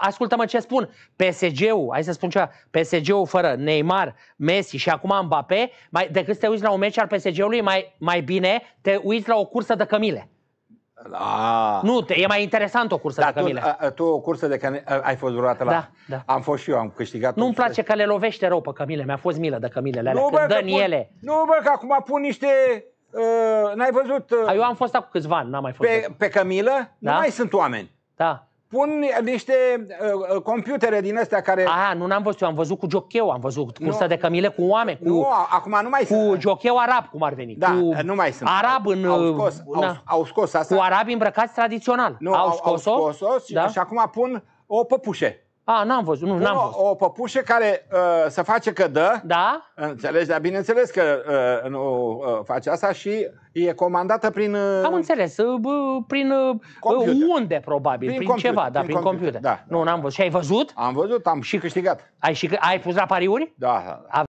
ascultă-mă ce spun, PSG-ul, hai să spun ceva, PSG-ul fără Neymar, Messi și acum Mbappé, mai, decât să te uiți la un meci al PSG-ului, mai, mai bine te uiți la o cursă de cămile. La... Da. Nu, te, e mai interesant o cursă da, de cămile. Tu, a, tu o cursă de cămile ai fost vreodată la... Da, da. Am fost și eu, am câștigat... Nu-mi place că le lovește rău pe cămile, mi-a fost milă de cămilele alea, nu, bă, dă pun... ele. Nu, bă, că acum pun niște... Uh, n-ai văzut... Uh, Eu am fost acum câțiva ani, n-am mai fost. Pe, pe cămilă da? nu mai sunt oameni. Da pun niște uh, computere din astea care... ah nu n-am văzut, eu am văzut cu jocheu, am văzut cursa nu. de cămile cu oameni, cu... Nu, acum nu mai cu sunt. Cu jocheu arab, cum ar veni. Da, cu nu mai sunt. Arab în... Au uh, scos, na, au, au scos asta. Cu arabi îmbrăcați tradițional. Nu, au, au scos-o. Au scos-o și, da? și acum pun o păpușe. A, n-am văzut, nu, n-am văzut. O, o păpușă care uh, se face că dă, da? înțelegi, dar bineînțeles că uh, nu uh, face asta și e comandată prin... Uh, Am înțeles, uh, prin uh, uh, unde probabil, prin, prin computer, ceva, da, prin, computer. computer. Da, da. Nu, n-am văzut. Și ai văzut? Am văzut, am și câștigat. Ai, și, ai pus la pariuri? Da. A